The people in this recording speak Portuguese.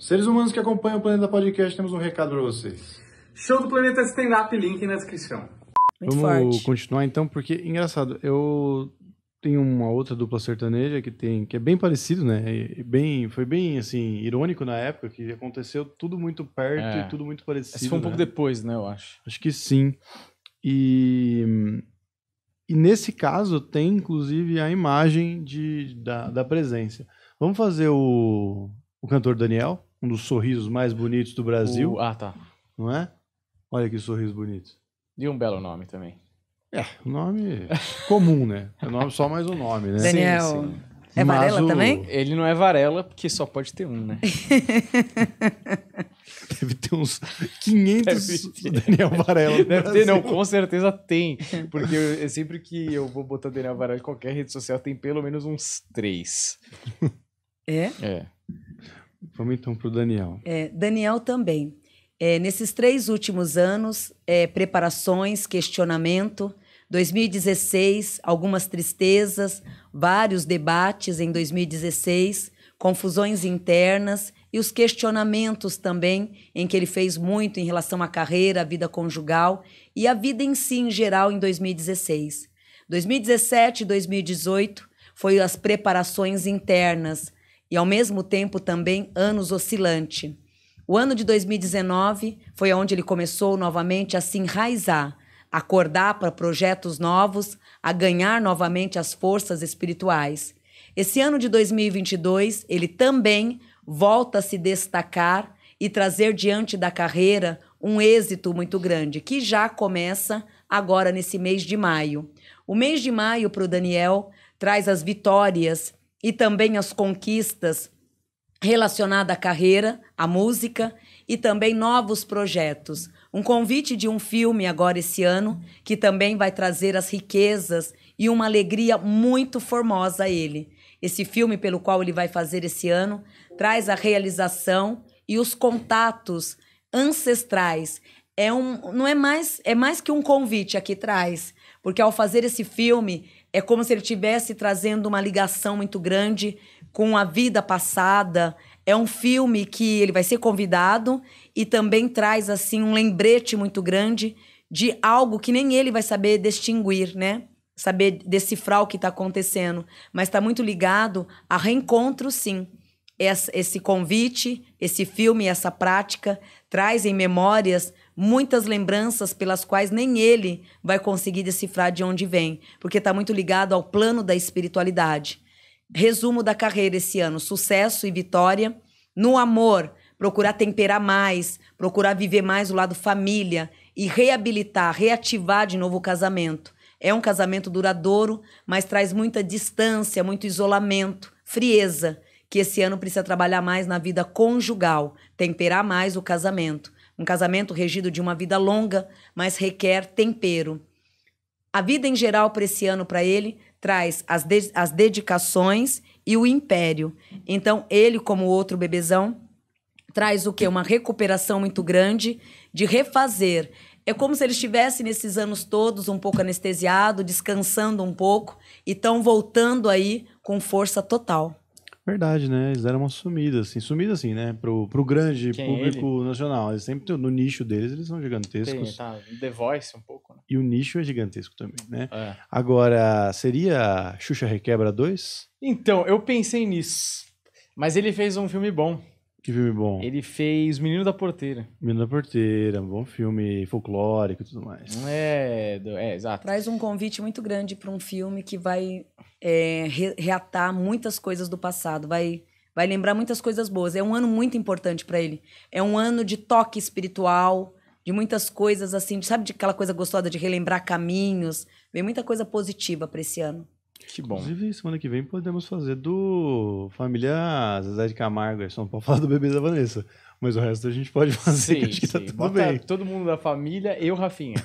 Seres humanos que acompanham o Planeta Podcast, temos um recado para vocês. Show do Planeta Stand Up, link na descrição. Muito Vamos forte. continuar então, porque engraçado, eu tenho uma outra dupla sertaneja que tem que é bem parecido, né? E bem, foi bem assim irônico na época que aconteceu tudo muito perto é. e tudo muito parecido. Esse foi um né? pouco depois, né? Eu acho. Acho que sim. E e nesse caso tem inclusive a imagem de, da, da presença. Vamos fazer o, o cantor Daniel? um dos sorrisos mais bonitos do Brasil. O... Ah, tá. Não é? Olha que sorriso bonito. E um belo nome também. É, nome comum, né? É nome, só mais um nome, né? Daniel. Sim, sim. É Varela o... também? Ele não é Varela, porque só pode ter um, né? Deve ter uns 500 ter. Daniel Varela. Deve ter, não, com certeza tem. Porque eu, sempre que eu vou botar Daniel Varela em qualquer rede social, tem pelo menos uns três. É? É. Vamos então para o Daniel. É, Daniel também. É, nesses três últimos anos, é, preparações, questionamento, 2016, algumas tristezas, vários debates em 2016, confusões internas e os questionamentos também, em que ele fez muito em relação à carreira, à vida conjugal e à vida em si em geral em 2016. 2017 e 2018 foi as preparações internas, e, ao mesmo tempo, também anos oscilante. O ano de 2019 foi onde ele começou novamente a se enraizar, acordar para projetos novos, a ganhar novamente as forças espirituais. Esse ano de 2022, ele também volta a se destacar e trazer diante da carreira um êxito muito grande, que já começa agora nesse mês de maio. O mês de maio para o Daniel traz as vitórias e também as conquistas relacionadas à carreira, à música e também novos projetos. Um convite de um filme agora esse ano que também vai trazer as riquezas e uma alegria muito formosa a ele. Esse filme pelo qual ele vai fazer esse ano traz a realização e os contatos ancestrais. É um, não é mais, é mais que um convite aqui traz, porque ao fazer esse filme, é como se ele tivesse trazendo uma ligação muito grande com a vida passada. É um filme que ele vai ser convidado e também traz assim um lembrete muito grande de algo que nem ele vai saber distinguir, né? Saber decifrar o que está acontecendo, mas está muito ligado a reencontro, sim. Esse convite, esse filme, essa prática trazem memórias muitas lembranças pelas quais nem ele vai conseguir decifrar de onde vem, porque está muito ligado ao plano da espiritualidade. Resumo da carreira esse ano: sucesso e vitória. No amor, procurar temperar mais, procurar viver mais o lado família e reabilitar, reativar de novo o casamento. É um casamento duradouro, mas traz muita distância, muito isolamento, frieza, que esse ano precisa trabalhar mais na vida conjugal, temperar mais o casamento. Um casamento regido de uma vida longa, mas requer tempero. A vida em geral para esse ano para ele traz as, de as dedicações e o império. Então, ele, como outro bebezão, traz o quê? Uma recuperação muito grande de refazer. É como se ele estivesse nesses anos todos um pouco anestesiado, descansando um pouco e estão voltando aí com força total. Verdade, né? Eles deram uma sumida, assim. Sumida, assim, né? Pro, pro grande Quem público ele? nacional. Eles sempre, no nicho deles, eles são gigantescos. Sim, tá. The Voice um pouco, né? E o nicho é gigantesco também, né? É. Agora, seria Xuxa Requebra 2? Então, eu pensei nisso. Mas ele fez um filme bom. Que filme bom. Ele fez Menino da Porteira. Menino da Porteira, um bom filme folclórico e tudo mais. É, é exato. Traz um convite muito grande para um filme que vai é, re reatar muitas coisas do passado, vai, vai lembrar muitas coisas boas. É um ano muito importante para ele. É um ano de toque espiritual, de muitas coisas assim, sabe de aquela coisa gostosa de relembrar caminhos? Vem muita coisa positiva para esse ano. Que bom. Inclusive, semana que vem podemos fazer do Família Zezé de Camargo, é só pra falar do bebê da Vanessa. Mas o resto a gente pode fazer, sim, que acho que tá tudo Bota bem. Todo mundo da família, eu, Rafinha.